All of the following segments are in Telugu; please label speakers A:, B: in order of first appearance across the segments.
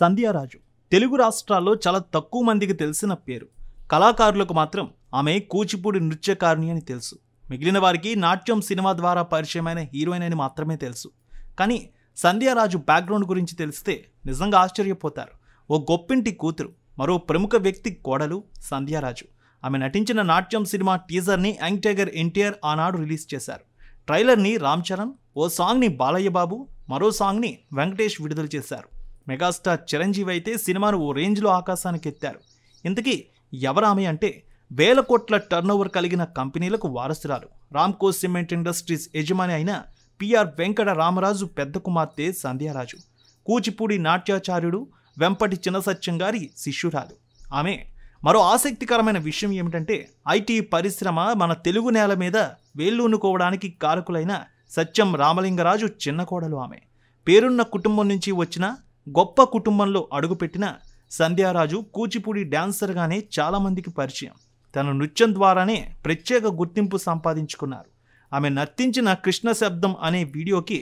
A: సంధ్యారాజు తెలుగు రాష్ట్రాల్లో చాలా తక్కువ మందికి తెలిసిన పేరు కళాకారులకు మాత్రం ఆమె కూచిపూడి నృత్యకారిణి అని తెలుసు మిగిలిన వారికి నాట్యం సినిమా ద్వారా పరిచయమైన హీరోయిన్ అని మాత్రమే తెలుసు కానీ సంధ్యారాజు బ్యాక్గ్రౌండ్ గురించి తెలిస్తే నిజంగా ఆశ్చర్యపోతారు ఓ గొప్పింటి కూతురు మరో ప్రముఖ వ్యక్తి కోడలు సంధ్యారాజు ఆమె నటించిన నాట్యం సినిమా టీజర్ని యంగ్ టైగర్ ఎన్టీఆర్ ఆనాడు రిలీజ్ చేశారు ట్రైలర్ని రామ్ చరణ్ ఓ సాంగ్ని బాలయ్య బాబు మరో సాంగ్ని వెంకటేష్ విడుదల చేశారు మెగాస్టార్ చిరంజీవి అయితే సినిమాను ఓ రేంజ్లో ఆకాశానికి ఎత్తారు ఇంతకీ ఎవరామె అంటే వేల కోట్ల టర్నోవర్ కలిగిన కంపెనీలకు వారసురాలు రామ్కో సిమెంట్ ఇండస్ట్రీస్ యజమాని అయిన పిఆర్ వెంకట రామరాజు పెద్ద కుమార్తె సంధ్యారాజు కూచిపూడి నాట్యాచార్యుడు వెంపటి చిన్నసత్యం గారి శిష్యురాలు ఆమె మరో ఆసక్తికరమైన విషయం ఏమిటంటే ఐటీ పరిశ్రమ మన తెలుగు నేల మీద వేళ్ళూనుకోవడానికి కారకులైన సత్యం రామలింగరాజు చిన్న కోడలు ఆమె పేరున్న కుటుంబం నుంచి వచ్చిన గొప్ప కుటుంబంలో అడుగుపెట్టిన సంధ్యారాజు కూచిపూడి డ్యాన్సర్గానే చాలామందికి పరిచయం తన నృత్యం ద్వారానే ప్రత్యేక గుర్తింపు సంపాదించుకున్నారు ఆమె నర్తించిన కృష్ణ శబ్దం అనే వీడియోకి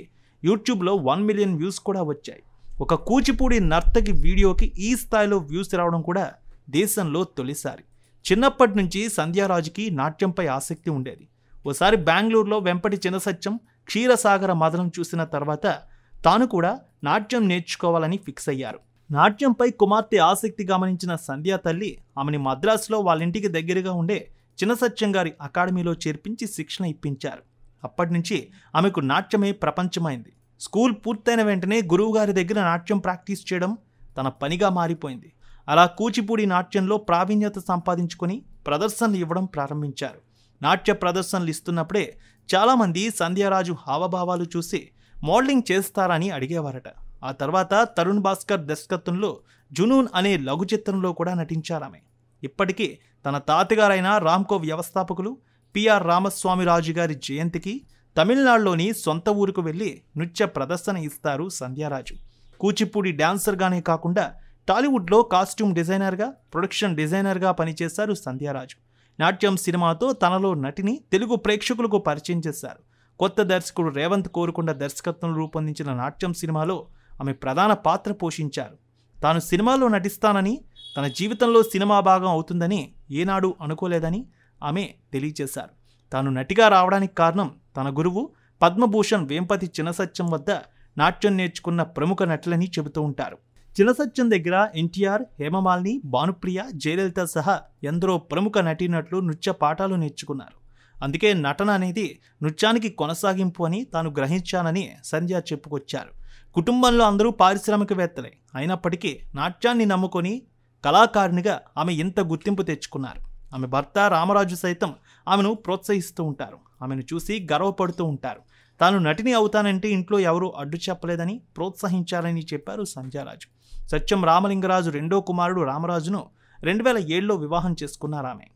A: యూట్యూబ్లో వన్ మిలియన్ వ్యూస్ కూడా వచ్చాయి ఒక కూచిపూడి నర్తకి వీడియోకి ఈ స్థాయిలో వ్యూస్ రావడం కూడా దేశంలో తొలిసారి చిన్నప్పటి నుంచి సంధ్యారాజుకి నాట్యంపై ఆసక్తి ఉండేది ఓసారి బెంగళూరులో వెంపటి చిన్నసత్యం క్షీరసాగర మదనం చూసిన తర్వాత తాను కూడా నాట్యం నేర్చుకోవాలని ఫిక్స్ అయ్యారు నాట్యంపై కుమార్తె ఆసక్తి గమనించిన సంధ్యా తల్లి ఆమెని మద్రాసులో వాళ్ళ ఇంటికి దగ్గరగా ఉండే చిన్నసత్యం గారి అకాడమీలో చేర్పించి శిక్షణ ఇప్పించారు అప్పటి నుంచి ఆమెకు నాట్యమే ప్రపంచమైంది స్కూల్ పూర్తయిన వెంటనే గురువుగారి దగ్గర నాట్యం ప్రాక్టీస్ చేయడం తన పనిగా మారిపోయింది అలా కూచిపూడి నాట్యంలో ప్రావీణ్యత సంపాదించుకొని ప్రదర్శనలు ఇవ్వడం ప్రారంభించారు నాట్య ప్రదర్శనలు ఇస్తున్నప్పుడే చాలామంది సంధ్యారాజు హావభావాలు చూసి మోడలింగ్ చేస్తారని అడిగేవారట ఆ తర్వాత తరుణ్ భాస్కర్ దర్శకత్వంలో జునూన్ అనే లఘు చిత్రంలో కూడా నటించారామె ఇప్పటికీ తన తాతగారైన రామ్కో వ్యవస్థాపకులు పిఆర్ రామస్వామి రాజు గారి జయంతికి తమిళనాడులోని సొంత ఊరుకు వెళ్ళి నృత్య ప్రదర్శన ఇస్తారు సంధ్యారాజు కూచిపూడి డాన్సర్గానే కాకుండా టాలీవుడ్లో కాస్ట్యూమ్ డిజైనర్గా ప్రొడక్షన్ డిజైనర్గా పనిచేశారు సంధ్యారాజు నాట్యం సినిమాతో తనలో నటిని తెలుగు ప్రేక్షకులకు పరిచయం చేశారు కొత్త దర్శకుడు రేవంత్ కోరుకొండ దర్శకత్వం రూపొందించిన నాట్యం సినిమాలో ఆమె ప్రధాన పాత్ర పోషించారు తాను సినిమాలో నటిస్తానని తన జీవితంలో సినిమా భాగం అవుతుందని ఏనాడు అనుకోలేదని ఆమె తెలియజేశారు తాను నటిగా రావడానికి కారణం తన గురువు పద్మభూషణ్ వేంపతి చినసత్యం వద్ద నాట్యం నేర్చుకున్న ప్రముఖ నటులని చెబుతూ ఉంటారు చినసత్యం దగ్గర ఎన్టీఆర్ హేమమాలిని భానుప్రియ జయలలిత సహా ఎందరో ప్రముఖ నటీనటులు నృత్య పాఠాలు నేర్చుకున్నారు అందుకే నటన అనేది నృత్యానికి కొనసాగింపు అని తాను గ్రహించానని సంధ్య చెప్పుకొచ్చారు కుటుంబంలో అందరూ పారిశ్రామికవేత్తలే అయినప్పటికీ నాట్యాన్ని నమ్ముకొని కళాకారునిగా ఆమె ఇంత గుర్తింపు తెచ్చుకున్నారు ఆమె భర్త రామరాజు సైతం ఆమెను ప్రోత్సహిస్తూ ఉంటారు ఆమెను చూసి గర్వపడుతూ ఉంటారు తాను నటిని అవుతానంటే ఇంట్లో ఎవరూ అడ్డు చెప్పలేదని ప్రోత్సహించాలని చెప్పారు సంధ్యారాజు సత్యం రామలింగరాజు రెండో కుమారుడు రామరాజును రెండు వేల ఏడులో వివాహం చేసుకున్నారు ఆమె